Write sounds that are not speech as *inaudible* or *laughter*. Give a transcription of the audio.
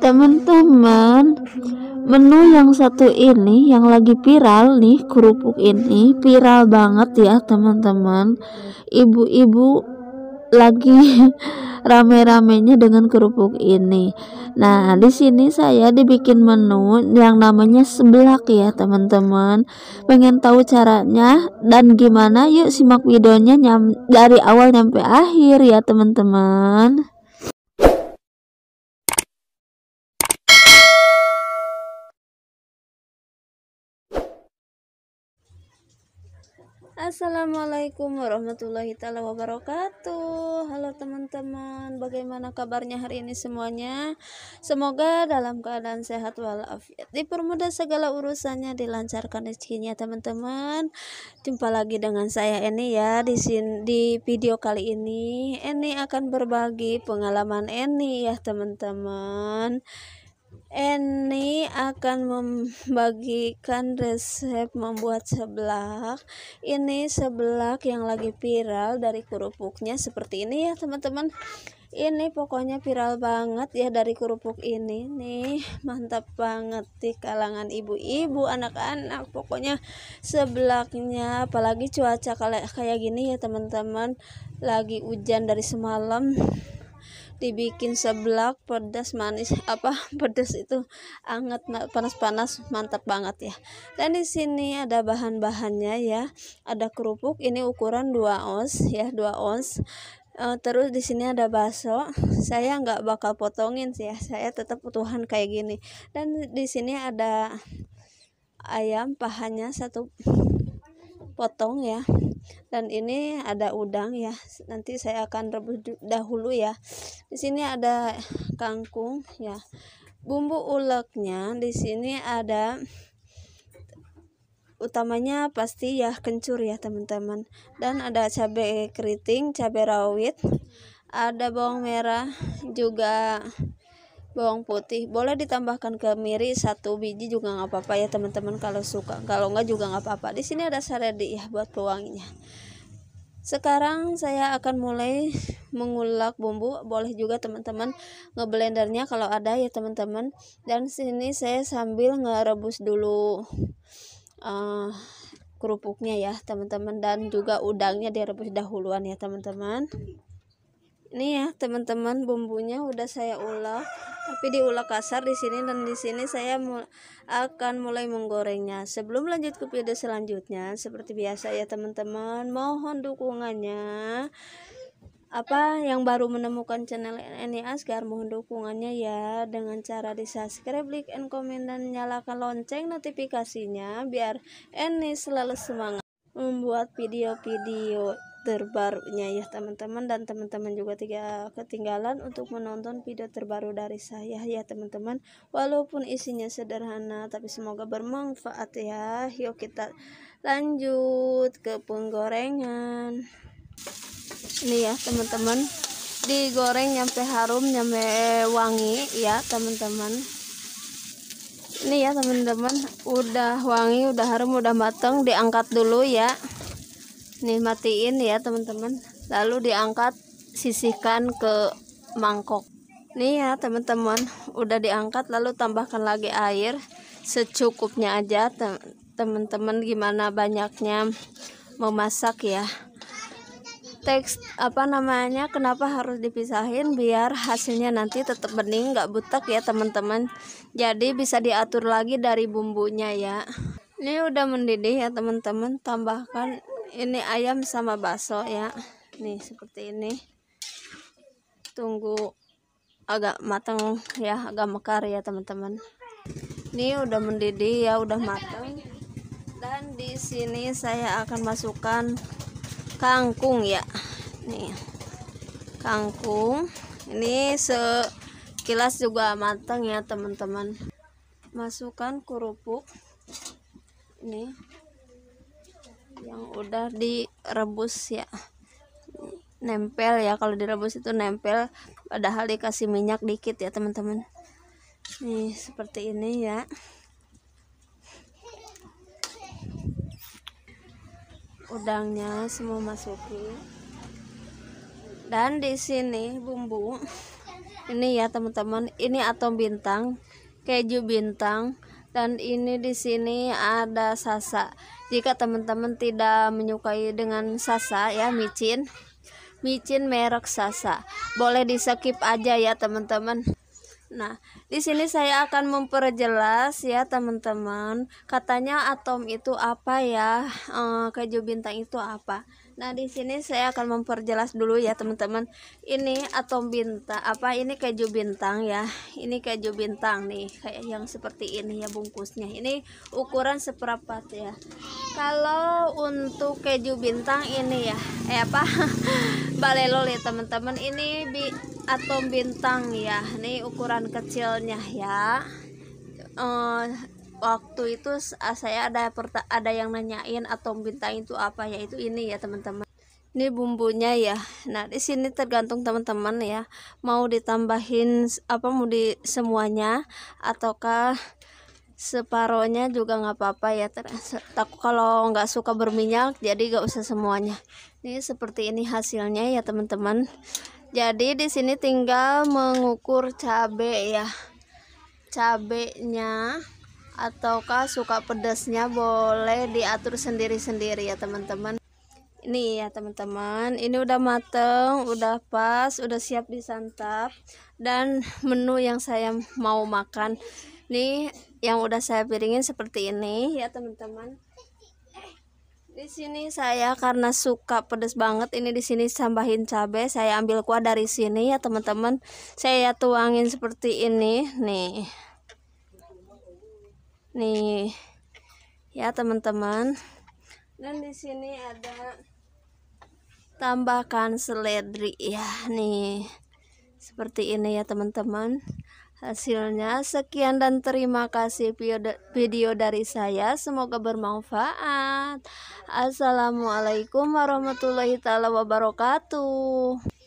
teman-teman menu yang satu ini yang lagi viral nih kerupuk ini viral banget ya teman-teman ibu-ibu lagi *laughs* rame-ramenya dengan kerupuk ini nah di sini saya dibikin menu yang namanya sebelak ya teman-teman pengen tahu caranya dan gimana yuk simak videonya dari awal sampai akhir ya teman-teman Assalamualaikum warahmatullahi taala wabarakatuh. Halo teman-teman, bagaimana kabarnya hari ini semuanya? Semoga dalam keadaan sehat walafiat, dipermudah segala urusannya, dilancarkan rezekinya teman-teman. Jumpa lagi dengan saya Eni ya di sini di video kali ini. Eni akan berbagi pengalaman Eni ya teman-teman. Eni akan membagikan resep membuat seblak. Ini seblak yang lagi viral dari kerupuknya seperti ini ya teman-teman. Ini pokoknya viral banget ya dari kerupuk ini nih mantap banget di kalangan ibu-ibu anak-anak pokoknya seblaknya apalagi cuaca kayak gini ya teman-teman lagi hujan dari semalam dibikin seblak pedas manis apa *laughs* pedas itu anget panas-panas mantap banget ya dan di sini ada bahan-bahannya ya ada kerupuk ini ukuran 2 ons ya 2 ons Uh, terus di sini ada bakso. Saya nggak bakal potongin sih ya. Saya tetap utuhan kayak gini. Dan di sini ada ayam pahanya satu potong ya dan ini ada udang ya nanti saya akan rebus dahulu ya di sini ada kangkung ya bumbu uleknya di sini ada utamanya pasti ya kencur ya teman-teman dan ada cabai keriting cabai rawit ada bawang merah juga bawang putih boleh ditambahkan kemiri satu biji juga nggak apa-apa ya teman-teman kalau suka kalau nggak juga nggak apa-apa di sini ada saredi ya buat pewanginya sekarang saya akan mulai mengulak bumbu boleh juga teman-teman ngeblendernya kalau ada ya teman-teman dan sini saya sambil ngerebus dulu uh, kerupuknya ya teman-teman dan juga udangnya direbus dahuluan ya teman-teman ini ya teman-teman bumbunya udah saya ulek tapi diulek kasar di sini dan di sini saya akan mulai menggorengnya sebelum lanjut ke video selanjutnya seperti biasa ya teman-teman mohon dukungannya apa yang baru menemukan channel ini Asgar mohon dukungannya ya dengan cara di subscribe, like, and comment dan nyalakan lonceng notifikasinya biar ini selalu semangat membuat video-video terbarunya ya teman-teman dan teman-teman juga tidak ketinggalan untuk menonton video terbaru dari saya ya teman-teman walaupun isinya sederhana tapi semoga bermanfaat ya yuk kita lanjut ke penggorengan ini ya teman-teman digoreng sampai harum sampai wangi ya teman-teman ini ya teman-teman udah wangi udah harum udah mateng diangkat dulu ya nih matiin ya teman-teman lalu diangkat sisihkan ke mangkok nih ya teman-teman udah diangkat lalu tambahkan lagi air secukupnya aja teman-teman gimana banyaknya memasak ya teks apa namanya kenapa harus dipisahin biar hasilnya nanti tetap bening nggak butek ya teman-teman jadi bisa diatur lagi dari bumbunya ya ini udah mendidih ya teman-teman tambahkan ini ayam sama bakso ya nih seperti ini tunggu agak matang ya agak mekar ya teman-teman ini udah mendidih ya udah matang dan di sini saya akan masukkan kangkung ya nih kangkung ini sekilas juga matang ya teman-teman masukkan kerupuk ini yang udah direbus ya nempel ya kalau direbus itu nempel padahal dikasih minyak dikit ya teman-teman nih seperti ini ya udangnya semua masukin dan di sini bumbu ini ya teman-teman ini atom bintang keju bintang dan ini di sini ada sasa. Jika teman-teman tidak menyukai dengan sasa ya micin, micin merek sasa. Boleh di skip aja ya teman-teman. Nah, di sini saya akan memperjelas ya teman-teman. Katanya atom itu apa ya? E, keju bintang itu apa? Nah, di sini saya akan memperjelas dulu ya, teman-teman. Ini atom bintang, apa ini keju bintang ya. Ini keju bintang nih, kayak yang seperti ini ya bungkusnya. Ini ukuran seperempat ya. Kalau untuk keju bintang ini ya, eh apa? *laughs* Balelol ya, teman-teman. Ini bi atom bintang ya. Ini ukuran kecilnya ya. Uh, waktu itu saya ada ada yang nanyain atau minta itu apa ya itu ini ya teman-teman ini bumbunya ya nah di sini tergantung teman-teman ya mau ditambahin apa mau di semuanya ataukah separohnya juga nggak apa-apa ya takut kalau nggak suka berminyak jadi nggak usah semuanya ini seperti ini hasilnya ya teman-teman jadi di sini tinggal mengukur cabai ya cabenya ataukah suka pedasnya boleh diatur sendiri-sendiri ya teman-teman ini ya teman-teman ini udah mateng udah pas udah siap disantap dan menu yang saya mau makan nih yang udah saya piringin seperti ini ya teman-teman di sini saya karena suka pedas banget ini di sini tambahin cabai saya ambil kuah dari sini ya teman-teman saya tuangin seperti ini nih nih ya teman-teman dan di sini ada tambahkan seledri ya nih seperti ini ya teman-teman hasilnya sekian dan terima kasih video dari saya semoga bermanfaat assalamualaikum warahmatullahi taala wabarakatuh